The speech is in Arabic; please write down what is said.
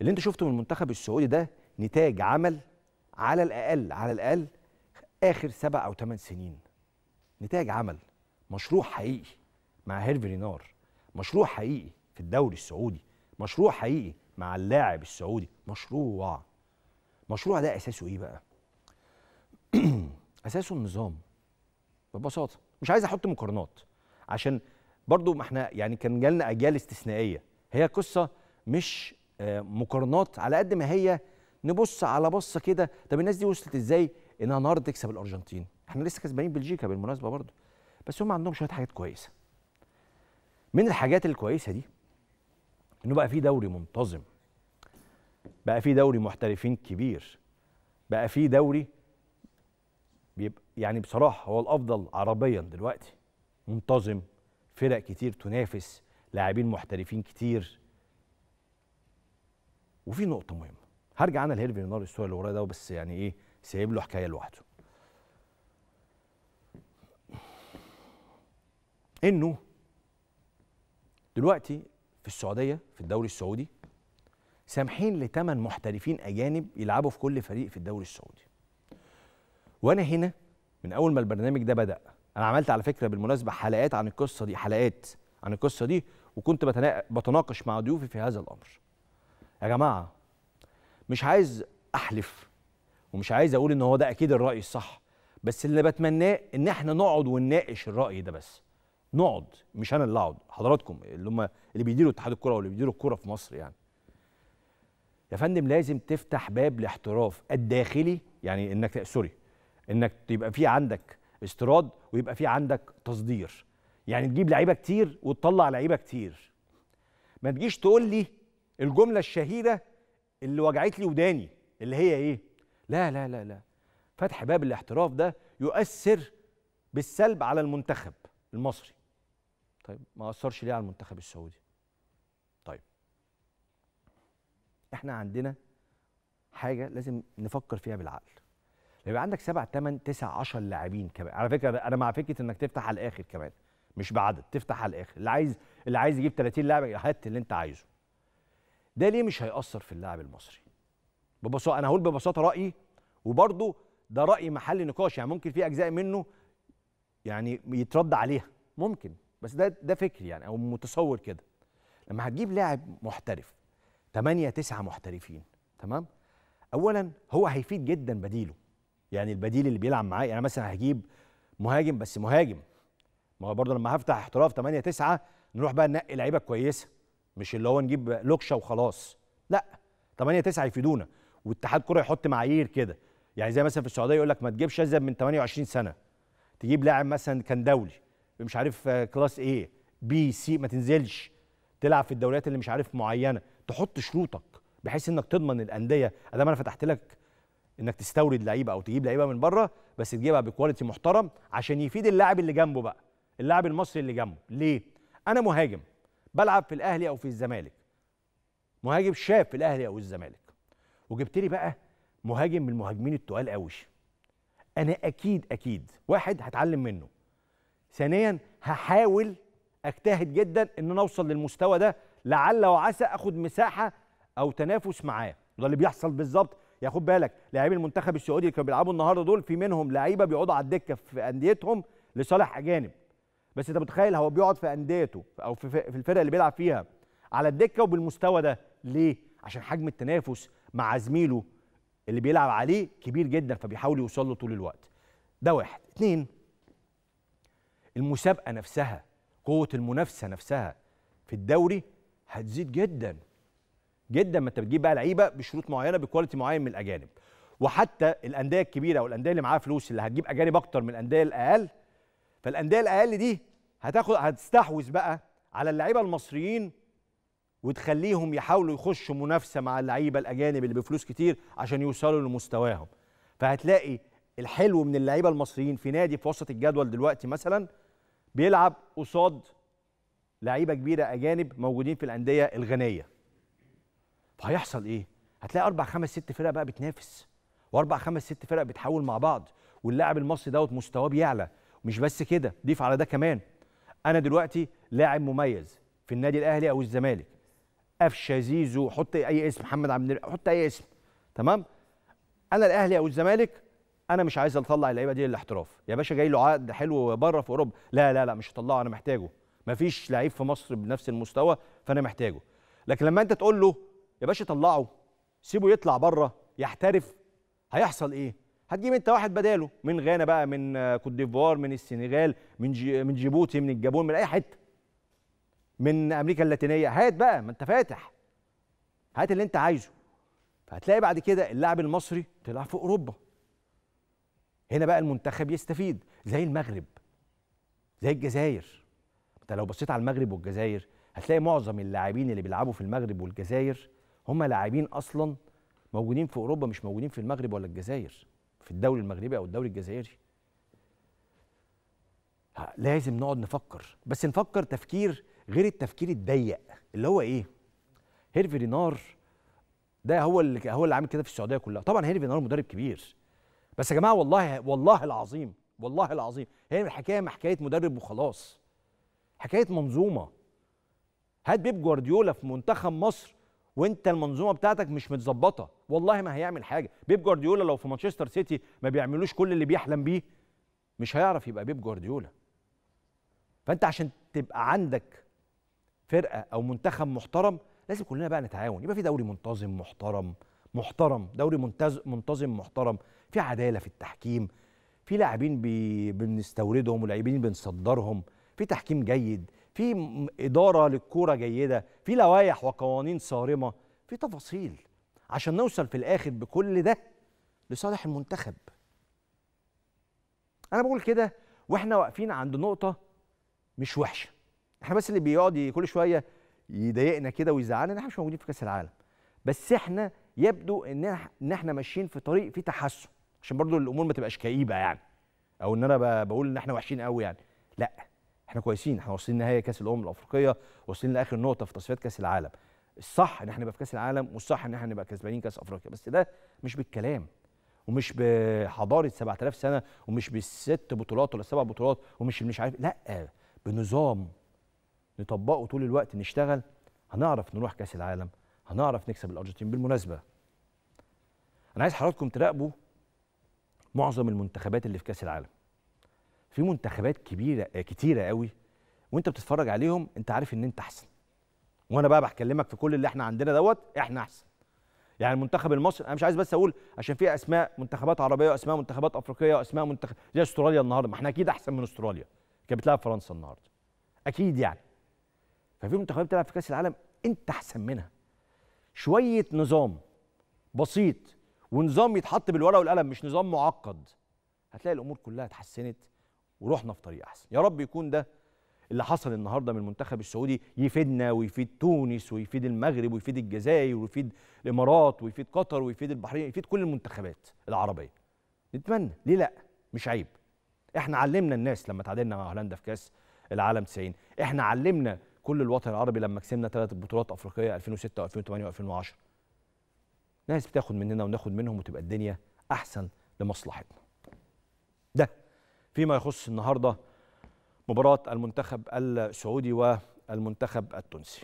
اللي انت شفته من المنتخب السعودي ده نتاج عمل على الاقل على الاقل اخر سبع او ثمان سنين نتاج عمل مشروع حقيقي مع هيرفي نار مشروع حقيقي في الدوري السعودي مشروع حقيقي مع اللاعب السعودي مشروع مشروع ده اساسه ايه بقى اساسه النظام ببساطه مش عايز احط مقارنات عشان برضو ما احنا يعني كان جالنا اجيال استثنائيه هي قصه مش مقارنات على قد ما هي نبص على بصه كده طب الناس دي وصلت ازاي انها النهارده تكسب الارجنتين احنا لسه كسبانين بلجيكا بالمناسبه برضه بس هم عندهم شويه حاجات كويسه من الحاجات الكويسه دي انه بقى في دوري منتظم بقى في دوري محترفين كبير بقى في دوري بيبقى يعني بصراحه هو الافضل عربيا دلوقتي منتظم فرق كتير تنافس لاعبين محترفين كتير وفي نقطه مهمه هرجع انا لهيرفي لينار الاسبوع اللي ورايا ده بس يعني ايه سايب له حكايه لوحده انه دلوقتي في السعوديه في الدوري السعودي سامحين لثمان محترفين اجانب يلعبوا في كل فريق في الدوري السعودي وانا هنا من اول ما البرنامج ده بدا انا عملت على فكره بالمناسبه حلقات عن القصه دي حلقات عن القصه دي وكنت بتناقش مع ضيوفي في هذا الامر يا جماعه مش عايز احلف ومش عايز اقول ان هو ده اكيد الراي الصح بس اللي بتمناه ان احنا نقعد ونناقش الراي ده بس نقعد مش انا اللي اقعد حضراتكم اللي هم اللي بيديروا اتحاد الكره واللي بيديروا الكره في مصر يعني يا فندم لازم تفتح باب الاحتراف الداخلي يعني انك سوري انك يبقى في عندك استيراد ويبقى في عندك تصدير يعني تجيب لعيبه كتير وتطلع لعيبه كتير ما تجيش تقول لي الجمله الشهيره اللي وجعت لي وداني اللي هي ايه لا لا لا لا فتح باب الاحتراف ده يؤثر بالسلب على المنتخب المصري طيب ما اثرش ليه على المنتخب السعودي طيب احنا عندنا حاجه لازم نفكر فيها بالعقل يبقى عندك سبع ثمان تسع عشر لاعبين كمان على فكره انا مع فكره انك تفتح على الاخر كمان مش بعدد تفتح على الاخر اللي عايز اللي عايز يجيب 30 لاعب هات اللي انت عايزه ده ليه مش هيأثر في اللاعب المصري ببساطه انا هقول ببساطه رايي وبرضه ده راي محل نقاش يعني ممكن في اجزاء منه يعني يترد عليها ممكن بس ده ده فكري يعني او متصور كده لما هتجيب لاعب محترف 8 9 محترفين تمام اولا هو هيفيد جدا بديله يعني البديل اللي بيلعب معاه يعني مثلا هجيب مهاجم بس مهاجم ما هو برضه لما هفتح احتراف 8 9 نروح بقى ننقي لعيبه كويسه مش اللي هو نجيب لوكشه وخلاص لا 8 9 يفيدونا واتحاد كره يحط معايير كده يعني زي مثلا في السعوديه يقول لك ما تجيبش ازيد من 28 سنه تجيب لاعب مثلا كان دولي مش عارف آه، كلاس ايه بي سي ما تنزلش تلعب في الدوريات اللي مش عارف معينه تحط شروطك بحيث انك تضمن الانديه ادام انا فتحت لك انك تستورد لعيبه او تجيب لعيبه من بره بس تجيبها بكواليتي محترم عشان يفيد اللاعب اللي جنبه بقى اللاعب المصري اللي جنبه ليه انا مهاجم بلعب في الاهلي او في الزمالك مهاجم شاب في الاهلي او الزمالك وجبت لي بقى مهاجم من المهاجمين التقال قوي انا اكيد اكيد واحد هتعلم منه ثانيا هحاول اجتهد جدا ان انا اوصل للمستوى ده لعل وعسى اخد مساحه او تنافس معاه وده اللي بيحصل بالظبط يا خد بالك لاعبي المنتخب السعودي اللي كانوا بيلعبوا النهارده دول في منهم لعيبه بيقعدوا على الدكه في انديتهم لصالح اجانب بس انت متخيل هو بيقعد في انديته او في, الفرقه الفرق اللي بيلعب فيها على الدكه وبالمستوى ده ليه؟ عشان حجم التنافس مع زميله اللي بيلعب عليه كبير جدا فبيحاول يوصل له طول الوقت. ده واحد، اتنين المسابقه نفسها قوه المنافسه نفسها في الدوري هتزيد جدا جدا ما انت بتجيب بقى لعيبه بشروط معينه بكواليتي معين من الاجانب وحتى الانديه الكبيره والانديه اللي معاها فلوس اللي هتجيب اجانب اكتر من الانديه الاقل فالانديه الاقل دي هتاخد هتستحوذ بقى على اللعيبه المصريين وتخليهم يحاولوا يخشوا منافسه مع اللعيبه الاجانب اللي بفلوس كتير عشان يوصلوا لمستواهم فهتلاقي الحلو من اللعيبه المصريين في نادي في وسط الجدول دلوقتي مثلا بيلعب قصاد لعيبه كبيره اجانب موجودين في الانديه الغنيه فهيحصل ايه هتلاقي اربع خمس ست فرق بقى بتنافس واربع خمس ست فرق بتحاول مع بعض واللاعب المصري دوت مستواه بيعلى ومش بس كده ضيف على ده كمان انا دلوقتي لاعب مميز في النادي الاهلي او الزمالك قفشه زيزو حط اي اسم محمد عبد حط اي اسم تمام انا الاهلي او الزمالك انا مش عايز اطلع اللعيبه دي للاحتراف يا باشا جاي له عقد حلو بره في اوروبا لا لا لا مش هطلعه انا محتاجه مفيش لعيب في مصر بنفس المستوى فانا محتاجه لكن لما انت تقول له يا باشا طلعه سيبه يطلع بره يحترف هيحصل ايه هتجيب انت واحد بداله من غانا بقى من كوت ديفوار من السنغال من جي من جيبوتي من الجابون من اي حته من امريكا اللاتينيه هات بقى ما انت فاتح هات اللي انت عايزه فهتلاقي بعد كده اللاعب المصري طلع في اوروبا هنا بقى المنتخب يستفيد زي المغرب زي الجزائر انت لو بصيت على المغرب والجزائر هتلاقي معظم اللاعبين اللي بيلعبوا في المغرب والجزائر هم لاعبين اصلا موجودين في اوروبا مش موجودين في المغرب ولا الجزائر في الدوري المغربي او الدوري الجزائري لازم نقعد نفكر بس نفكر تفكير غير التفكير الضيق اللي هو ايه هيرفي رينار ده هو اللي هو اللي عامل كده في السعوديه كلها طبعا هيرفي رينار مدرب كبير بس يا جماعه والله والله العظيم والله العظيم هي الحكايه ما حكايه مدرب وخلاص حكايه منظومه هات بيب جوارديولا في منتخب مصر وانت المنظومه بتاعتك مش متظبطه والله ما هيعمل حاجه بيب جوارديولا لو في مانشستر سيتي ما بيعملوش كل اللي بيحلم بيه مش هيعرف يبقى بيب جوارديولا فانت عشان تبقى عندك فرقه او منتخب محترم لازم كلنا بقى نتعاون يبقى في دوري منتظم محترم محترم دوري منتز منتظم محترم في عداله في التحكيم في لاعبين بنستوردهم ولاعبين بنصدرهم في تحكيم جيد في اداره للكوره جيده في لوائح وقوانين صارمه في تفاصيل عشان نوصل في الاخر بكل ده لصالح المنتخب انا بقول كده واحنا واقفين عند نقطه مش وحشه احنا بس اللي بيقعد كل شويه يضايقنا كده ويزعلنا ان احنا مش موجودين في كاس العالم بس احنا يبدو ان ان احنا ماشيين في طريق فيه تحسن عشان برضو الامور ما تبقاش كئيبه يعني او ان انا بقول ان احنا وحشين قوي يعني لا احنا كويسين احنا واصلين نهايه كاس الامم الافريقيه واصلين لاخر نقطه في تصفيات كاس العالم الصح ان احنا نبقى في كاس العالم والصح ان احنا نبقى كسبانين كاس افريقيا بس ده مش بالكلام ومش بحضاره 7000 سنه ومش بالست بطولات ولا سبع بطولات ومش مش عارف لا بنظام نطبقه طول الوقت نشتغل هنعرف نروح كاس العالم هنعرف نكسب الارجنتين بالمناسبه انا عايز حضراتكم تراقبوا معظم المنتخبات اللي في كاس العالم في منتخبات كبيره آه، كتيره قوي وانت بتتفرج عليهم انت عارف ان انت احسن وانا بقى بكلمك في كل اللي احنا عندنا دوت احنا احسن يعني المنتخب المصري انا مش عايز بس اقول عشان في اسماء منتخبات عربيه واسماء منتخبات افريقيه واسماء منتخب زي استراليا النهارده ما احنا اكيد احسن من استراليا كانت بتلعب فرنسا النهارده اكيد يعني ففي منتخبات بتلعب في كاس العالم انت احسن منها شويه نظام بسيط ونظام يتحط بالورقه والقلم مش نظام معقد هتلاقي الامور كلها اتحسنت ورحنا في طريق احسن يا رب يكون ده اللي حصل النهارده من المنتخب السعودي يفيدنا ويفيد تونس ويفيد المغرب ويفيد الجزائر ويفيد الامارات ويفيد قطر ويفيد البحرين يفيد كل المنتخبات العربيه نتمنى ليه لا مش عيب احنا علمنا الناس لما تعادلنا مع هولندا في كاس العالم 90 احنا علمنا كل الوطن العربي لما كسبنا ثلاث بطولات افريقيه 2006 و2008 و2010 ناس بتاخد مننا وناخد منهم وتبقى الدنيا احسن لمصلحتنا ده فيما يخص النهارده مباراه المنتخب السعودي والمنتخب التونسي